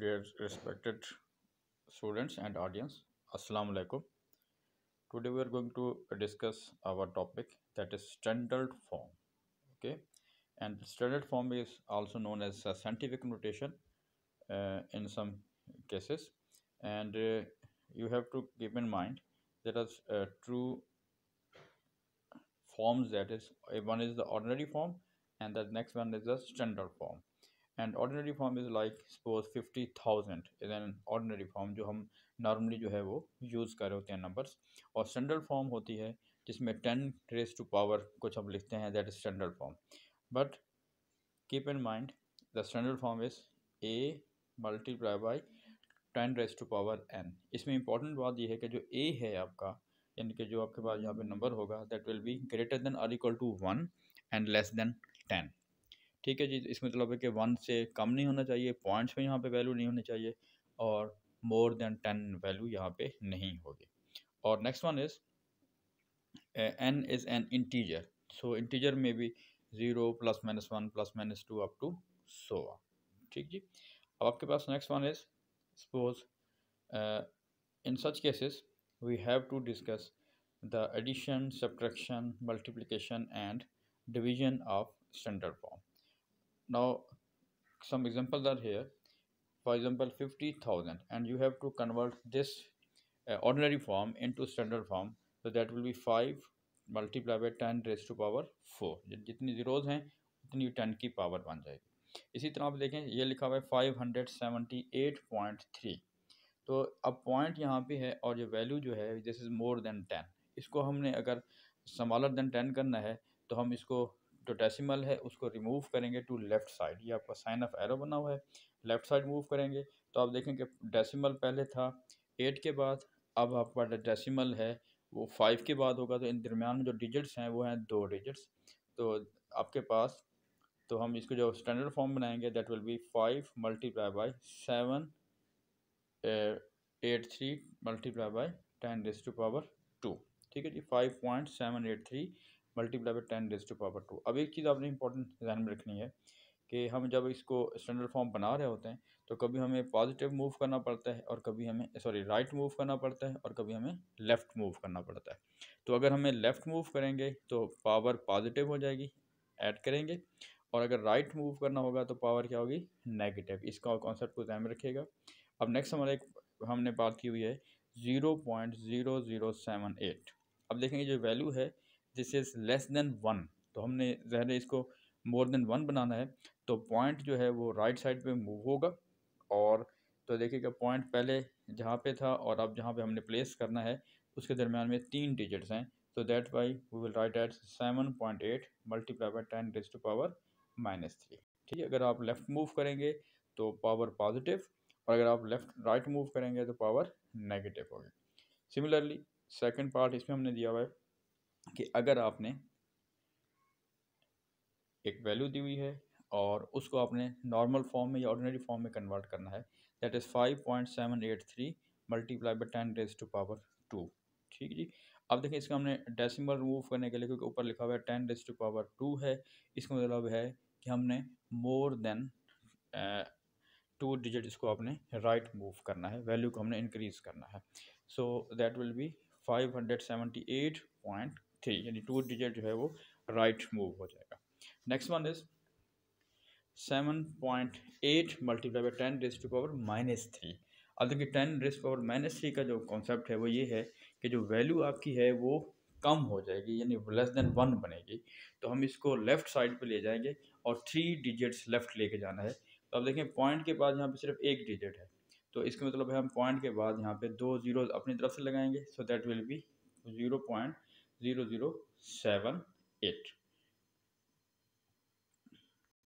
dear respected students and audience assalamu alaikum today we are going to discuss our topic that is standard form okay and standard form is also known as a scientific notation uh, in some cases and uh, you have to keep in mind there are uh, two forms that is one is the ordinary form and the next one is the standard form and ordinary form is like suppose fifty thousand is an ordinary form जो हम normally जो है वो use कर रहे होते हैं numbers और स्टैंडर्ड फॉर्म होती है जिसमें टेन रेस टू पावर कुछ हम लिखते हैं that is standard form but keep in mind the standard form is a multiply by ten raise to power n इसमें इंपॉर्टेंट बात यह है कि जो ए है आपका यानी कि जो आपके पास यहाँ पे नंबर होगा that will be greater than or equal to one and less than ten ठीक है जी इस मतलब है कि वन से कम नहीं होना चाहिए पॉइंट्स में यहाँ पे वैल्यू नहीं होनी चाहिए और मोर देन टेन वैल्यू यहाँ पे नहीं होगी और next one is an is an integer so integer में भी zero plus minus one plus minus two up to so ठीक जी अब आपके पास next one is suppose in such cases we have to discuss the addition subtraction multiplication and division of standard form now some examples are here for example 50000 and you have to convert this uh, ordinary form into standard form so that will be 5 multiplied by 10 raised to power 4 जितनी zeros हैं उतनी ten की power बन जाएगी इसी तरह आप देखें ये लिखा हुआ है five hundred seventy eight point three तो अब पॉइंट यहाँ पे है और ये वैल्यू जो है this is more than ten इसको हमने अगर समालर देन टेन करना है तो हम इसको जो डेसिमल है उसको रिमूव करेंगे टू लेफ़्ट साइड ये आपका साइन ऑफ एरो बना हुआ है लेफ़्ट साइड मूव करेंगे तो आप देखेंगे डेसिमल पहले था एट के बाद अब आपका डेसिमल है वो फाइव के बाद होगा तो इन दरमियान में जो डिजिट्स हैं वो हैं दो डिजिट्स तो आपके पास तो हम इसको जो स्टैंडर्ड फॉर्म बनाएंगे that will be five multiply by seven eight three multiply by ten raise to power two ठीक है जी five point seven eight three multiply by ten raise to power two अब एक चीज़ आपने इंपॉर्टेंट ध्यान में रखनी है कि हम जब इसको स्टैंडर्ड फॉर्म बना रहे होते हैं तो कभी हमें पॉजिटिव मूव करना पड़ता है और कभी हमें सॉरी राइट मूव करना पड़ता है और कभी हमें लेफ़्ट मूव करना पड़ता है तो अगर हमें लेफ़्ट मूव करेंगे तो पावर पॉजिटिव हो जाएगी ऐड करेंगे और अगर राइट मूव करना होगा तो पावर क्या होगी नेगेटिव इसका कॉन्सेप्ट को ध्यान में रखिएगा अब नेक्स्ट हमारे एक हमने बात की हुई है zero point zero zero seven eight अब देखेंगे जो वैल्यू है this is less than one तो हमने ज़हर इसको मोर देन वन बनाना है तो पॉइंट जो है वो राइट साइड पे मूव होगा और तो देखिएगा पॉइंट पहले जहाँ पे था और अब जहाँ पे हमने प्लेस करना है उसके दरमियान में तीन डिजिट्स हैं तो that why we will write eight seven point eight multiply by ten raise to power minus three ठीक है अगर आप लेफ़्ट मूव करेंगे तो पावर पॉजिटिव और अगर आप लेफ़्ट राइट मूव करेंगे तो पावर नेगेटिव होगी सिमिलरली सेकेंड पार्ट इसमें हमने दिया हुआ है कि अगर आपने एक वैल्यू दी हुई है और उसको आपने नॉर्मल फॉर्म में या ऑर्डिनरी फॉर्म में कन्वर्ट करना है that is five point seven eight three multiply by ten raise to power two ठीक है जी अब देखिए इसका हमने डेसिमल रिमूव करने के लिए क्योंकि ऊपर लिखा हुआ है ten raise to power two है इसका मतलब है कि हमने मोर देन टू डिजिट इसको आपने राइट right मूव करना है वैल्यू को हमने इंक्रीज़ करना है so that will be five hundred seventy eight point three यानी टू डिजिट जो है वो राइट मूव हो जाएगा next one is seven point eight multiply by ten raise to power minus three अब देखिए ten raise power minus three का जो कॉन्सेप्ट है वो ये है कि जो वैल्यू आपकी है वो कम हो जाएगी यानी लेस देन वन बनेगी तो हम इसको लेफ़्ट साइड पे ले जाएंगे और थ्री डिजिट्स लेफ़्ट लेके जाना है तो अब देखें पॉइंट के बाद यहाँ पे सिर्फ एक डिजिट है तो इसका मतलब है हम पॉइंट के बाद यहाँ पे दो जीरो अपनी तरफ से लगाएंगे so that will be zero point 0078